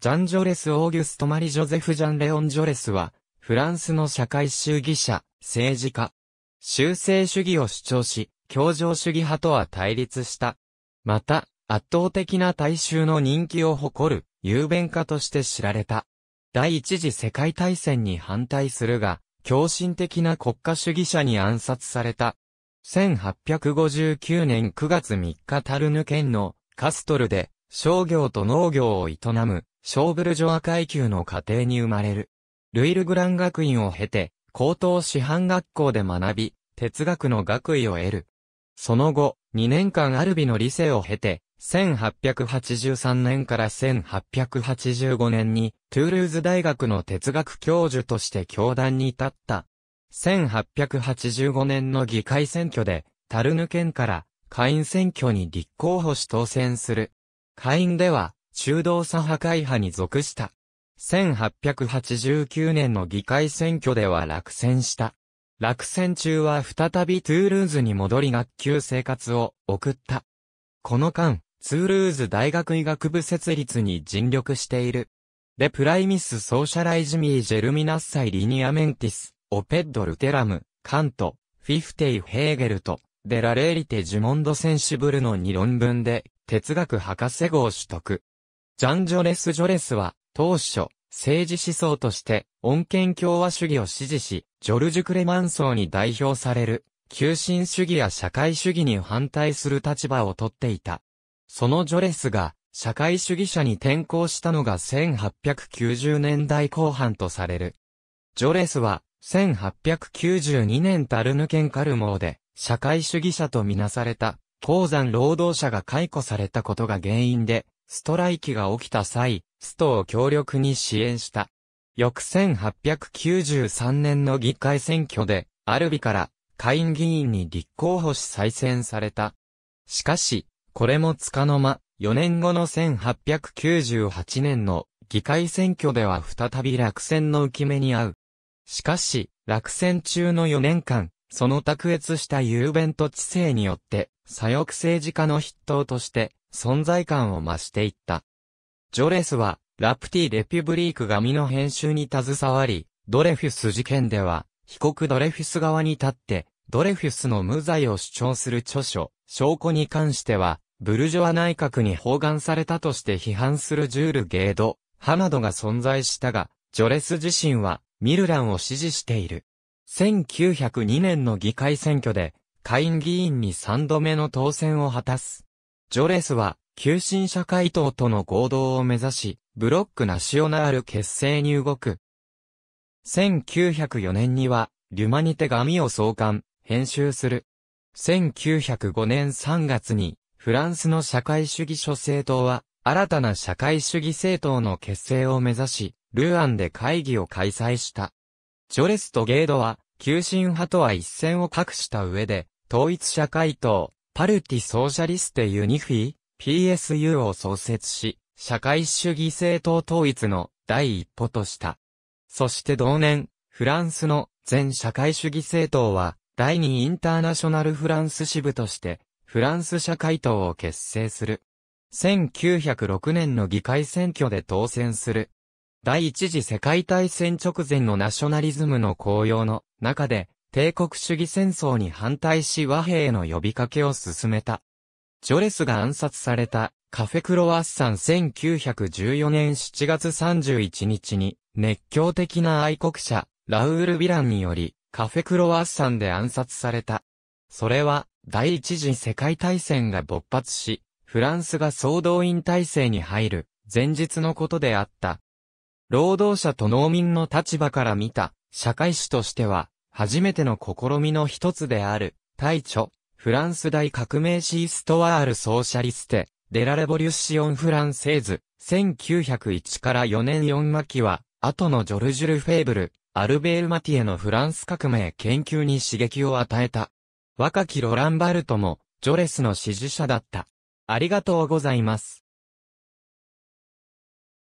ジャン・ジョレス・オーギュスト・マリ・ジョゼフ・ジャン・レオン・ジョレスは、フランスの社会主義者、政治家、修正主義を主張し、協情主義派とは対立した。また、圧倒的な大衆の人気を誇る、雄弁家として知られた。第一次世界大戦に反対するが、狂信的な国家主義者に暗殺された。1859年9月3日タルヌ県のカストルで商業と農業を営むショーブルジョア階級の家庭に生まれる。ルイルグラン学院を経て、高等師範学校で学び、哲学の学位を得る。その後、2年間アルビの理性を経て、1883年から1885年に、トゥールーズ大学の哲学教授として教壇に立った。1885年の議会選挙で、タルヌ県から、下院選挙に立候補し当選する。下院では、中道左派会派に属した。1889年の議会選挙では落選した。落選中は再びトゥールーズに戻り学級生活を送った。この間、ツールーズ大学医学部設立に尽力している。でプライミスソーシャライジミージェルミナッサイリニアメンティス、オペッドルテラム、カント、フィフテイヘーゲルト、デラレーリテジュモンドセンシブルの2論文で哲学博士号取得。ジャン・ジョレス・ジョレスは、当初、政治思想として、穏健共和主義を支持し、ジョルジュ・クレマンソーに代表される、急進主義や社会主義に反対する立場をとっていた。そのジョレスが、社会主義者に転向したのが1890年代後半とされる。ジョレスは、1892年タルヌケンカルモーで、社会主義者とみなされた、鉱山労働者が解雇されたことが原因で、ストライキが起きた際、ストを強力に支援した。翌1893年の議会選挙で、アルビから下院議員に立候補し再選された。しかし、これもつかの間、4年後の1898年の議会選挙では再び落選の浮き目に遭う。しかし、落選中の4年間、その卓越した雄弁と知性によって、左翼政治家の筆頭として、存在感を増していった。ジョレスは、ラプティ・レピュブリーク紙の編集に携わり、ドレフィス事件では、被告ドレフィス側に立って、ドレフィスの無罪を主張する著書、証拠に関しては、ブルジョア内閣に包含されたとして批判するジュール・ゲード、ハなどが存在したが、ジョレス自身は、ミルランを支持している。1902年の議会選挙で、下院議員に3度目の当選を果たす。ジョレスは、急進社会党との合同を目指し、ブロックナショナるル結成に動く。1904年には、リュマニテ紙を創刊、編集する。1905年3月に、フランスの社会主義諸政党は、新たな社会主義政党の結成を目指し、ルーアンで会議を開催した。ジョレスとゲードは、急進派とは一線を画した上で、統一社会党、パルティソーシャリステユニフィ、PSU を創設し、社会主義政党統一の第一歩とした。そして同年、フランスの全社会主義政党は、第二インターナショナルフランス支部として、フランス社会党を結成する。1906年の議会選挙で当選する。第一次世界大戦直前のナショナリズムの高揚の中で、帝国主義戦争に反対し和平への呼びかけを進めた。ジョレスが暗殺されたカフェクロワッサン1914年7月31日に熱狂的な愛国者ラウール・ヴィランによりカフェクロワッサンで暗殺された。それは第一次世界大戦が勃発し、フランスが総動員体制に入る前日のことであった。労働者と農民の立場から見た社会主としては初めての試みの一つである、大著、フランス大革命シーストワールソーシャリステ、デラレボリュシオンフランセーズ、1901から4年4巻は、後のジョルジュル・フェーブル、アルベール・マティエのフランス革命研究に刺激を与えた。若きロランバルトも、ジョレスの支持者だった。ありがとうございます。